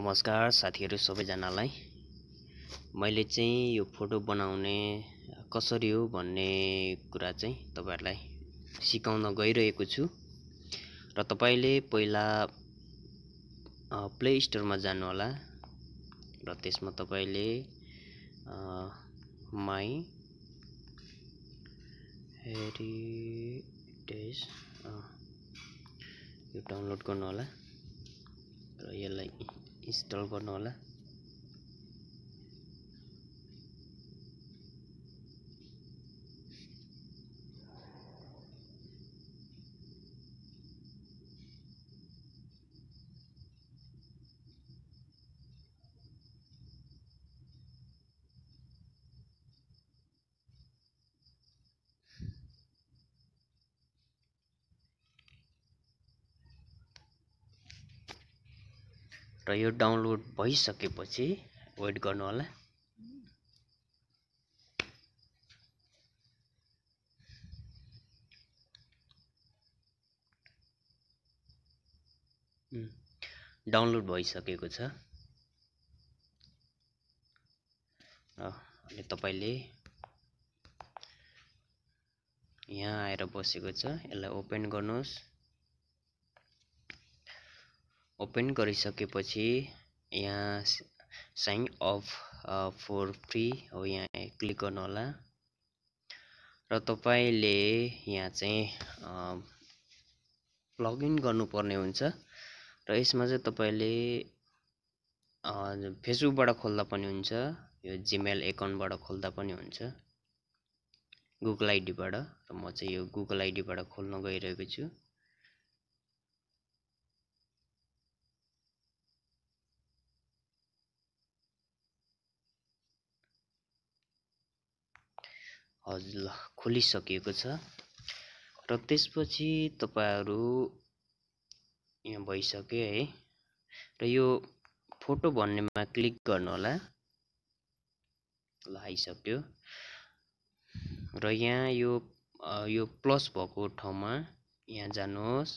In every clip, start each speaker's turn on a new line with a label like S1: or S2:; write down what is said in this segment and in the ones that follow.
S1: नमस्कार साथीहरू सबैजनालाई मैले चाहिँ यो फोटो बनाउने कसरी हो भन्ने कुरा चाहिँ तपाईँहरूलाई सिकाउन गइरहेको छु र तपाईँले पहिला प्ले स्टोरमा जानुहोला र त्यसमा तपाईँले माई हेरिटेज यो डाउनलोड गर्नुहोला र यसलाई इन्स्टल होला र यो डाउनलोड भइसकेपछि वेट गर्नु होला डाउनलोड भइसकेको छ अनि तपाईँले यहाँ आएर बसेको छ यसलाई ओपन गर्नुहोस् ओपन गरिसकेपछि यहाँ साइन अफ फोर फ्री हो यहाँ क्लिक गर्नुहोला र तपाईँले यहाँ चाहिँ लगइन uh, गर्नुपर्ने हुन्छ र यसमा चाहिँ तपाईँले फेसबुकबाट uh, खोल्दा पनि हुन्छ यो जिमेल एकाउन्टबाट खोल्दा पनि हुन्छ गुगल आइडीबाट र म चाहिँ यो गुगल आइडीबाट खोल्न गइरहेको छु हजुर ल खोलिसकेको छ र त्यसपछि तपाईँहरू यहाँ भइसक्यो है र यो फोटो भन्नेमा क्लिक गर्नु होला ल आइसक्यो र यहाँ यो यो प्लस भएको ठाउँमा यहाँ जानुहोस्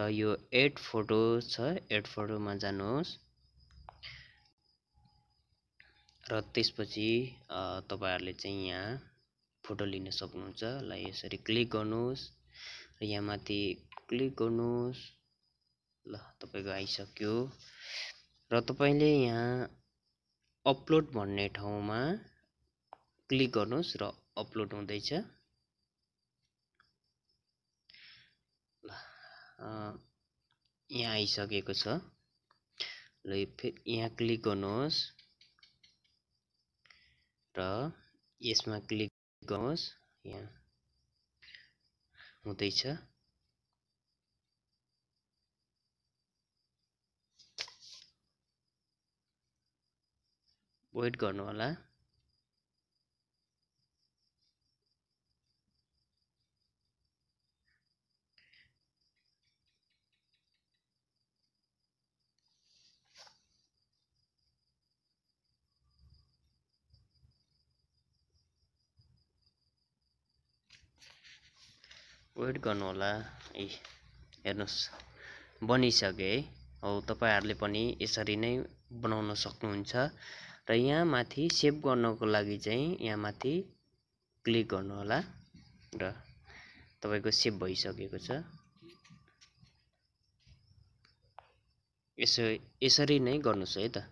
S1: र यो एड फोटो छ एड फोटोमा जानुहोस् र त्यसपछि तपाईँहरूले चाहिँ यहाँ फोटो लिन सक्नुहुन्छ ल यसरी क्लिक गर्नुहोस् र यहाँ माथि क्लिक गर्नुहोस् ल तपाईँको आइसक्यो र तपाईँले यहाँ अपलोड भन्ने ठाउँमा क्लिक गर्नुहोस् र अपलोड हुँदैछ ल यहाँ आइसकेको छ ल फेरि यहाँ क्लिक गर्नुहोस् र यसमा क्लिक गर्नुहोस् यहाँ हुँदैछ वेट गर्नु होला वेट गर्नुहोला ए हेर्नुहोस् बनिसके है हो तपाईँहरूले पनि यसरी नै बनाउन सक्नुहुन्छ र यहाँ माथि सेभ गर्नको लागि चाहिँ यहाँ माथि क्लिक गर्नुहोला र तपाईँको सेभ भइसकेको छ यसो यसरी नै गर्नुहोस् है त